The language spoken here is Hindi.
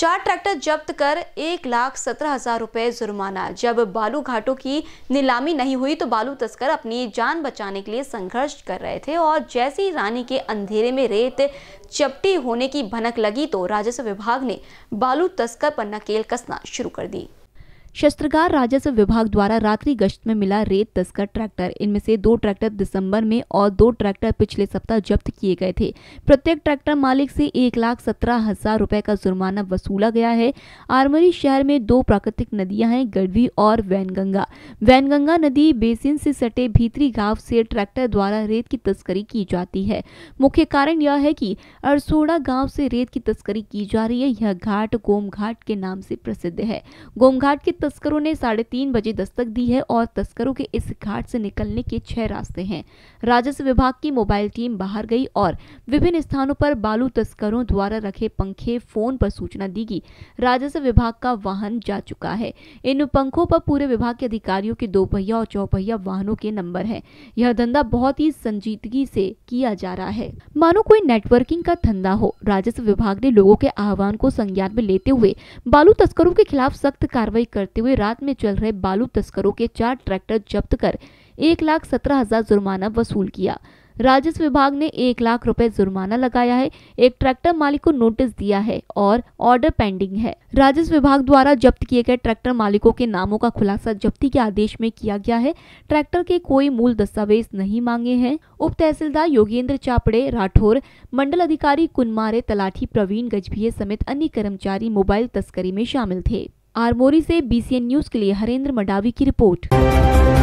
चार ट्रैक्टर जब्त कर एक लाख सत्रह हजार रुपये जुर्माना जब बालू घाटों की नीलामी नहीं हुई तो बालू तस्कर अपनी जान बचाने के लिए संघर्ष कर रहे थे और जैसे ही रानी के अंधेरे में रेत चपटी होने की भनक लगी तो राजस्व विभाग ने बालू तस्कर पर नकेल कसना शुरू कर दी शस्त्रगार राजस्व विभाग द्वारा रात्रि गश्त में मिला रेत तस्कर ट्रैक्टर इनमें से दो ट्रैक्टर दिसंबर में और दो ट्रैक्टर पिछले सप्ताह जब्त किए गए थे प्रत्येक ट्रैक्टर मालिक से एक लाख सत्रह हजार रुपए का जुर्माना वसूला गया है आर्मरी शहर में दो प्राकृतिक नदियां हैं गढ़वी और वैनगंगा वैनगंगा नदी बेसिन से सटे भीतरी गांव से ट्रैक्टर द्वारा रेत की तस्करी की जाती है मुख्य कारण यह है की अरसोड़ा गाँव से रेत की तस्करी की जा रही है यह घाट गोमघाट के नाम से प्रसिद्ध है गोमघाट के तस्करों ने साढ़े तीन बजे दस्तक दी है और तस्करों के इस घाट से निकलने के छह रास्ते हैं राजस्व विभाग की मोबाइल टीम बाहर गई और विभिन्न स्थानों पर बालू तस्करों द्वारा रखे पंखे फोन पर सूचना दी गई राजस्व विभाग का वाहन जा चुका है इन पंखों पर पूरे विभाग के अधिकारियों के दोपहिया और चौपहिया वाहनों के नंबर है यह धंधा बहुत ही संजीदगी से किया जा रहा है मानो कोई नेटवर्किंग का धंधा हो राजस्व विभाग ने लोगों के आह्वान को संज्ञान में लेते हुए बालू तस्करों के खिलाफ सख्त कार्रवाई कर करते हुए रात में चल रहे बालू तस्करों के चार ट्रैक्टर जब्त कर एक लाख सत्रह हजार जुर्माना वसूल किया राजस्व विभाग ने एक लाख रुपए जुर्माना लगाया है एक ट्रैक्टर मालिक को नोटिस दिया है और ऑर्डर पेंडिंग है राजस्व विभाग द्वारा जब्त किए गए ट्रैक्टर मालिकों के नामों का खुलासा जब्ती के आदेश में किया गया है ट्रैक्टर के कोई मूल दस्तावेज नहीं मांगे हैं उप तहसीलदार योगेंद्र चापड़े राठौर मंडल अधिकारी कुनमारे तलाठी प्रवीण गजभिये समेत अन्य कर्मचारी मोबाइल तस्करी में शामिल थे आरमोरी से बीसीएन न्यूज़ के लिए हरेंद्र मडावी की रिपोर्ट